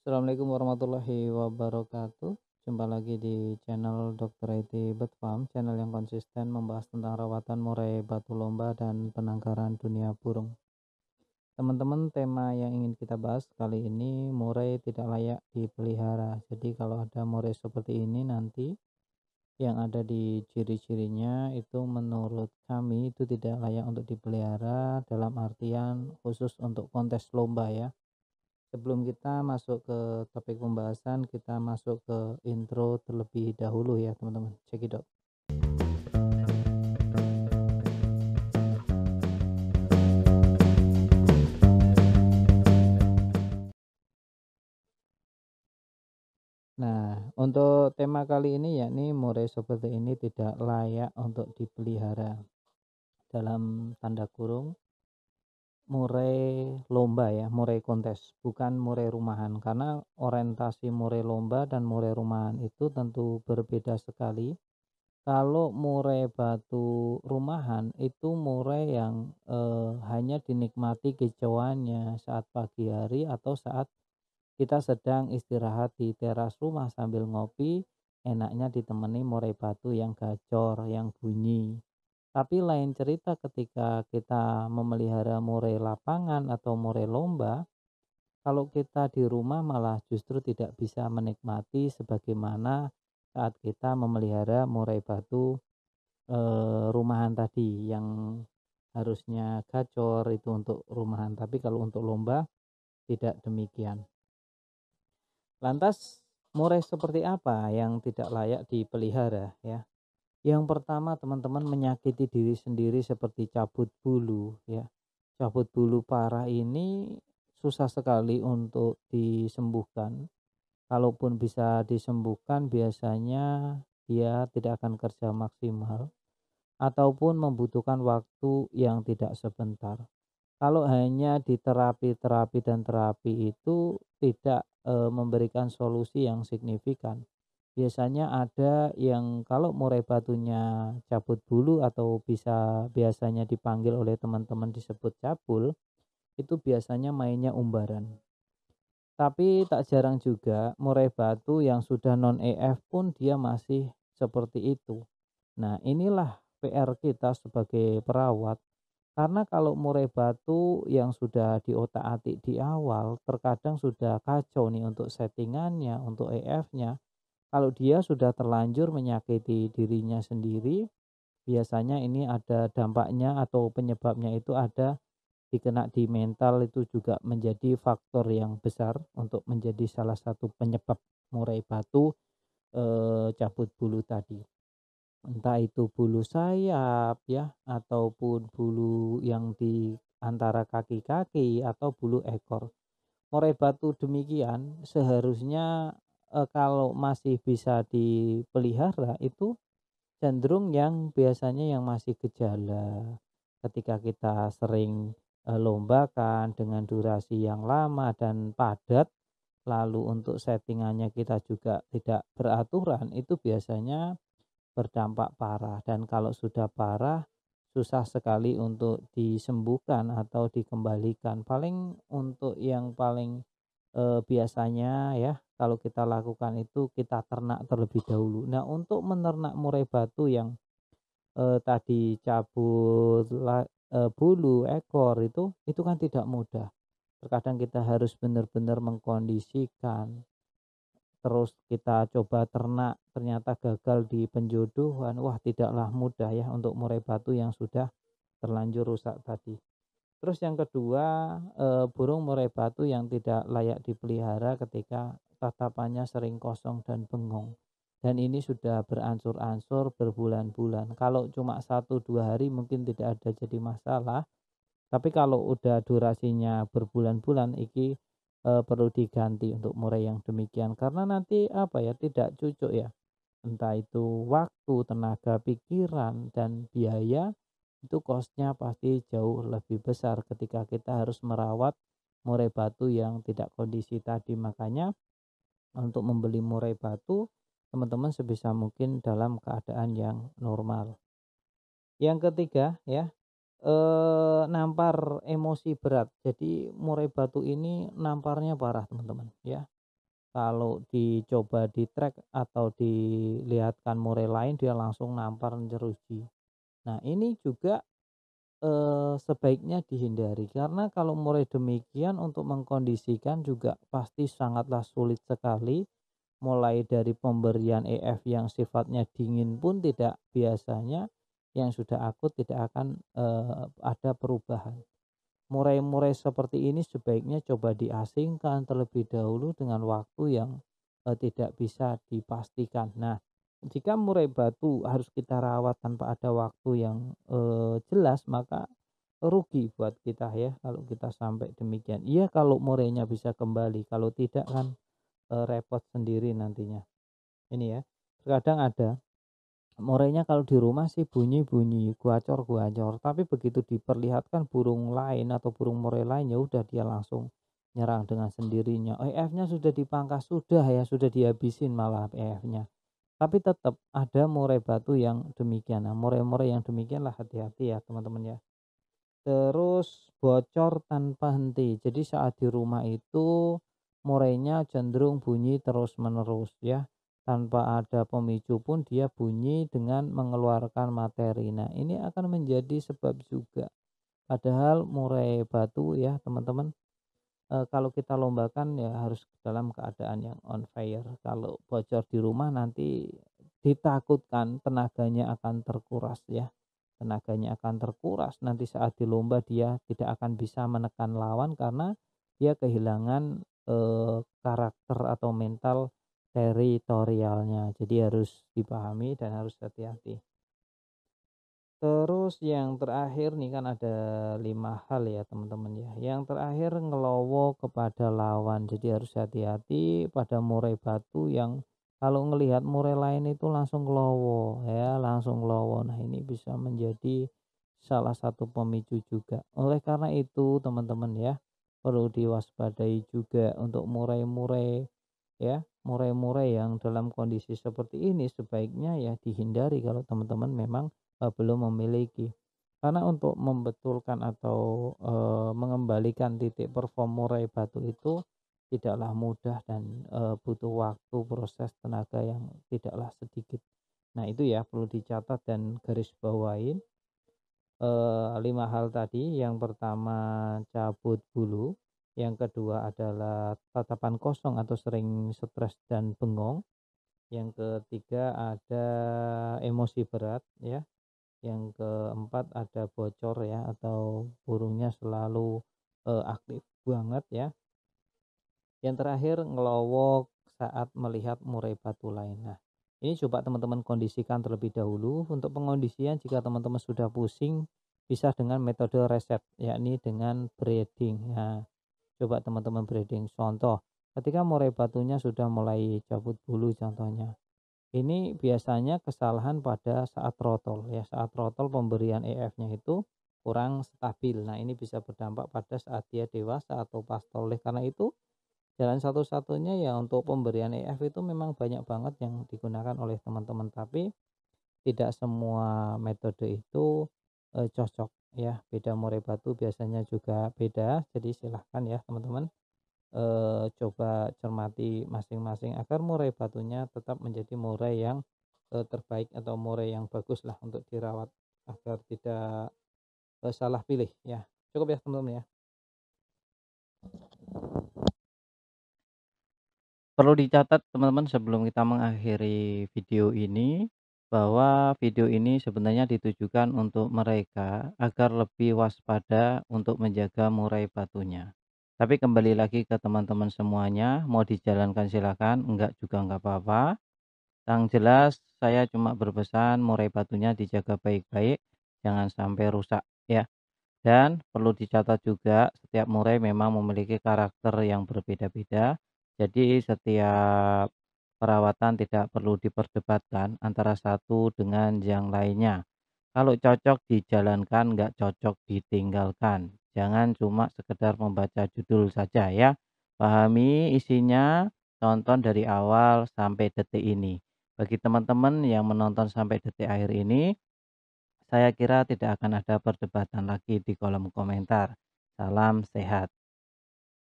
Assalamualaikum warahmatullahi wabarakatuh. Jumpa lagi di channel Dr. IT Bed Farm, channel yang konsisten membahas tentang rawatan murai batu lomba dan penangkaran dunia burung. Teman-teman, tema yang ingin kita bahas kali ini murai tidak layak dipelihara. Jadi kalau ada murai seperti ini nanti yang ada di ciri-cirinya itu menurut kami itu tidak layak untuk dipelihara dalam artian khusus untuk kontes lomba ya sebelum kita masuk ke topik pembahasan, kita masuk ke intro terlebih dahulu ya teman-teman. cekidot Nah, untuk tema kali ini yakni murai seperti ini tidak layak untuk dipelihara dalam tanda kurung murai lomba ya, murai kontes, bukan murai rumahan karena orientasi murai lomba dan murai rumahan itu tentu berbeda sekali. Kalau murai batu rumahan itu murai yang e, hanya dinikmati kecoanya saat pagi hari atau saat kita sedang istirahat di teras rumah sambil ngopi, enaknya ditemani murai batu yang gacor, yang bunyi tapi lain cerita ketika kita memelihara murai lapangan atau murai lomba, kalau kita di rumah malah justru tidak bisa menikmati sebagaimana saat kita memelihara murai batu e, rumahan tadi yang harusnya gacor itu untuk rumahan, tapi kalau untuk lomba tidak demikian. Lantas murai seperti apa yang tidak layak dipelihara ya? Yang pertama teman-teman menyakiti diri sendiri seperti cabut bulu ya. Cabut bulu parah ini susah sekali untuk disembuhkan. Kalaupun bisa disembuhkan biasanya dia tidak akan kerja maksimal ataupun membutuhkan waktu yang tidak sebentar. Kalau hanya di terapi-terapi dan terapi itu tidak e, memberikan solusi yang signifikan biasanya ada yang kalau murai batunya cabut bulu atau bisa biasanya dipanggil oleh teman-teman disebut cabul itu biasanya mainnya umbaran tapi tak jarang juga murai batu yang sudah non EF pun dia masih seperti itu nah inilah PR kita sebagai perawat karena kalau murai batu yang sudah di otak atik di awal terkadang sudah kacau nih untuk settingannya untuk EF-nya kalau dia sudah terlanjur menyakiti dirinya sendiri, biasanya ini ada dampaknya atau penyebabnya itu ada dikena di mental itu juga menjadi faktor yang besar untuk menjadi salah satu penyebab murai batu e, cabut bulu tadi. Entah itu bulu sayap ya ataupun bulu yang di antara kaki-kaki atau bulu ekor. Murai batu demikian seharusnya e, kalau masih bisa dipelihara itu cenderung yang biasanya yang masih gejala ketika kita sering e, lombakan dengan durasi yang lama dan padat lalu untuk settingannya kita juga tidak beraturan itu biasanya berdampak parah dan kalau sudah parah susah sekali untuk disembuhkan atau dikembalikan paling untuk yang paling e, biasanya ya kalau kita lakukan itu kita ternak terlebih dahulu. Nah untuk menernak murai batu yang e, tadi cabut la, e, bulu ekor itu itu kan tidak mudah. Terkadang kita harus benar-benar mengkondisikan. Terus kita coba ternak ternyata gagal di penjodohan. Wah tidaklah mudah ya untuk murai batu yang sudah terlanjur rusak tadi. Terus yang kedua, e, burung murai batu yang tidak layak dipelihara ketika tatapannya sering kosong dan bengong. Dan ini sudah beransur-ansur berbulan-bulan. Kalau cuma satu dua hari mungkin tidak ada jadi masalah. Tapi kalau udah durasinya berbulan-bulan, iki e, perlu diganti untuk murai yang demikian. Karena nanti apa ya tidak cocok ya. Entah itu waktu, tenaga, pikiran, dan biaya itu kosnya pasti jauh lebih besar ketika kita harus merawat murai batu yang tidak kondisi tadi makanya untuk membeli murai batu teman-teman sebisa mungkin dalam keadaan yang normal yang ketiga ya e, nampar emosi berat jadi murai batu ini namparnya parah teman-teman ya kalau dicoba di track atau dilihatkan murai lain dia langsung nampar jeruji Nah, ini juga eh, sebaiknya dihindari karena kalau mulai demikian untuk mengkondisikan juga pasti sangatlah sulit sekali. Mulai dari pemberian EF yang sifatnya dingin pun tidak biasanya yang sudah akut tidak akan eh, ada perubahan. Murai-murai seperti ini sebaiknya coba diasingkan terlebih dahulu dengan waktu yang eh, tidak bisa dipastikan. Nah, jika murai batu harus kita rawat tanpa ada waktu yang e, jelas, maka rugi buat kita ya kalau kita sampai demikian. Iya kalau murainya bisa kembali, kalau tidak kan e, repot sendiri nantinya. Ini ya. Terkadang ada murainya kalau di rumah sih bunyi-bunyi, guacor-guacor, tapi begitu diperlihatkan burung lain atau burung murai lainnya udah dia langsung nyerang dengan sendirinya. EF-nya sudah dipangkas sudah ya, sudah dihabisin malah EF-nya tapi tetap ada murai batu yang demikian nah murai-murai yang demikian lah hati-hati ya teman-teman ya terus bocor tanpa henti jadi saat di rumah itu murainya cenderung bunyi terus-menerus ya tanpa ada pemicu pun dia bunyi dengan mengeluarkan materi nah ini akan menjadi sebab juga padahal murai batu ya teman-teman Eh, kalau kita lombakan ya harus dalam keadaan yang on fire kalau bocor di rumah nanti ditakutkan tenaganya akan terkuras ya tenaganya akan terkuras nanti saat di lomba dia tidak akan bisa menekan lawan karena dia kehilangan e, karakter atau mental teritorialnya jadi harus dipahami dan harus hati-hati Terus yang terakhir nih kan ada lima hal ya teman-teman ya. Yang terakhir ngelowo kepada lawan. Jadi harus hati-hati pada murai batu yang kalau ngelihat murai lain itu langsung ngelowo ya, langsung ngelowo. Nah, ini bisa menjadi salah satu pemicu juga. Oleh karena itu teman-teman ya, perlu diwaspadai juga untuk murai-murai ya, murai-murai yang dalam kondisi seperti ini sebaiknya ya dihindari kalau teman-teman memang uh, belum memiliki karena untuk membetulkan atau e, mengembalikan titik perform murai batu itu tidaklah mudah dan e, butuh waktu proses tenaga yang tidaklah sedikit nah itu ya perlu dicatat dan garis bawain e, lima hal tadi yang pertama cabut bulu yang kedua adalah tatapan kosong atau sering stres dan bengong yang ketiga ada emosi berat ya yang keempat ada bocor ya atau burungnya selalu uh, aktif banget ya yang terakhir ngelowok saat melihat murai batu lain nah ini coba teman-teman kondisikan terlebih dahulu untuk pengondisian jika teman-teman sudah pusing bisa dengan metode reset yakni dengan breeding ya coba teman-teman breeding contoh ketika murai batunya sudah mulai cabut bulu contohnya ini biasanya kesalahan pada saat trotol ya, saat trotol pemberian EF-nya itu kurang stabil. Nah, ini bisa berdampak pada saat dia dewasa atau pastol. karena itu, jalan satu-satunya ya untuk pemberian EF itu memang banyak banget yang digunakan oleh teman-teman, tapi tidak semua metode itu eh, cocok ya. Beda murai batu biasanya juga beda, jadi silahkan ya, teman-teman e, coba cermati masing-masing agar murai batunya tetap menjadi murai yang e, terbaik atau murai yang bagus lah untuk dirawat agar tidak e, salah pilih ya cukup ya teman-teman ya perlu dicatat teman-teman sebelum kita mengakhiri video ini bahwa video ini sebenarnya ditujukan untuk mereka agar lebih waspada untuk menjaga murai batunya. Tapi kembali lagi ke teman-teman semuanya, mau dijalankan silakan, enggak juga enggak apa-apa. Yang jelas saya cuma berpesan murai batunya dijaga baik-baik, jangan sampai rusak ya. Dan perlu dicatat juga setiap murai memang memiliki karakter yang berbeda-beda. Jadi setiap perawatan tidak perlu diperdebatkan antara satu dengan yang lainnya. Kalau cocok dijalankan, enggak cocok ditinggalkan. Jangan cuma sekedar membaca judul saja ya. Pahami isinya, tonton dari awal sampai detik ini. Bagi teman-teman yang menonton sampai detik akhir ini, saya kira tidak akan ada perdebatan lagi di kolom komentar. Salam sehat.